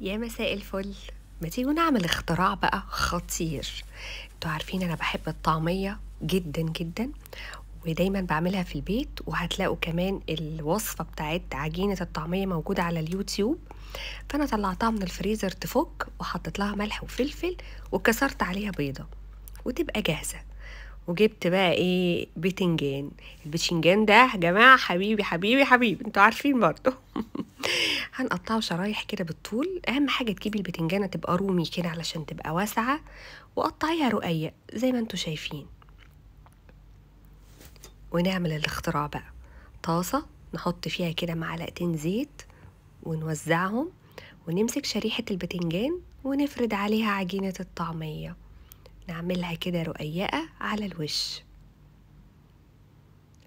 يا مساء الفل ما تيجوا نعمل اختراع بقى خطير انتوا عارفين انا بحب الطعمية جدا جدا ودايما بعملها في البيت وهتلاقوا كمان الوصفة بتاعت عجينة الطعمية موجودة على اليوتيوب فانا طلعتها من الفريزر تفك وحطيت لها ملح وفلفل وكسرت عليها بيضة وتبقى جاهزة وجبت بقى ايه بتنجان البتنجان ده يا جماعه حبيبي حبيبي حبيبي انتوا عارفين برضه هنقطعه شرايح كده بالطول اهم حاجه تجيبي البتنجانه تبقى رومي كده علشان تبقى واسعه وقطعيها رقيق زي ما انتوا شايفين ونعمل الاختراع بقى طاسه نحط فيها كده معلقتين زيت ونوزعهم ونمسك شريحه البتنجان ونفرد عليها عجينه الطعميه نعملها كده رقيقه على الوش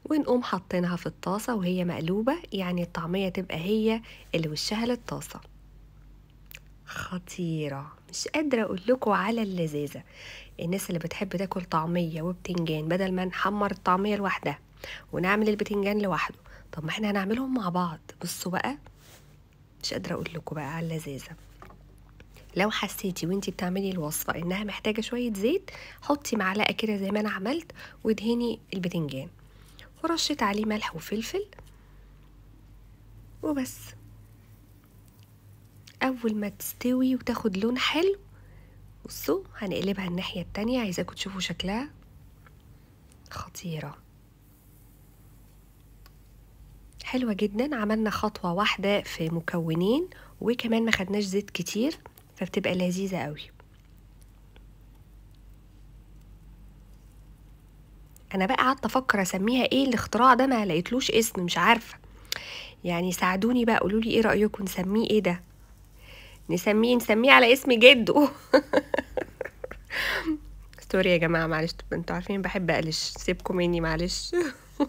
ونقوم حاطينها في الطاسة وهي مقلوبة يعني الطعمية تبقى هي اللي وشها للطاسة خطيرة مش قادرة أقول لكم على اللذاذة الناس اللي بتحب تاكل طعمية وبتنجان بدل ما نحمر الطعمية لوحدها ونعمل البتنجان لوحده طب ما احنا هنعملهم مع بعض بصوا بقى مش قادرة أقول لكم بقى على اللذاذة لو حسيتي وانتي بتعملي الوصفة انها محتاجة شوية زيت حطي معلقة كده زي ما انا عملت وادهني البتنجان ورشيت عليه ملح وفلفل وبس أول ما تستوي وتاخد لون حلو بصوا هنقلبها الناحية التانية عايزاكم تشوفوا شكلها خطيرة حلوة جدا عملنا خطوة واحدة في مكونين وكمان ما خدناش زيت كتير فبتبقى لذيذة قوي انا بقى قعدت افكر اسميها ايه الاختراع ده ما لقيتلوش اسم مش عارفه يعني ساعدوني بقى قولوا لي ايه رايكم نسميه ايه ده نسميه نسميه على اسم جده سوري يا جماعه معلش انتوا عارفين بحب اقلش سيبكم مني معلش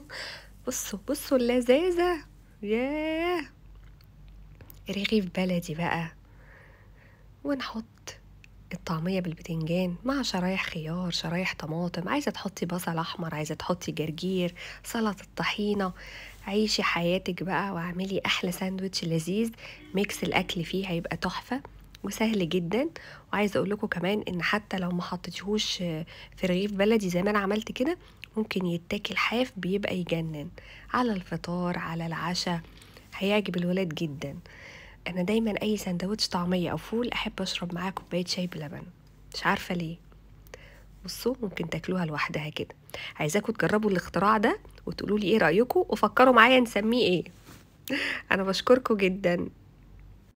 بصوا بصوا اللذاذه ياه رغيف بلدي بقى ونحط الطعمية بالبتنجان مع شرايح خيار شرايح طماطم عايزة تحطي بصل أحمر عايزة تحطي جرجير سلطة الطحينة عيشي حياتك بقى واعملي أحلى ساندوتش لذيذ ميكس الأكل فيه هيبقى تحفة وسهل جدا وعايزه اقول لكم كمان ان حتى لو ما حطيتيهوش في رغيف بلدي زي ما انا عملت كده ممكن يتاكل حاف بيبقى يجنن على الفطار على العشاء هيعجب الولاد جدا انا دايما اي سندوتش طعميه او فول احب اشرب معاه كوبايه شاي بلبن مش عارفه ليه بصوا ممكن تاكلوها لوحدها كده عايزاكم تجربوا الاختراع ده وتقولوا لي ايه رايكم وفكروا معايا نسميه ايه انا بشكركم جدا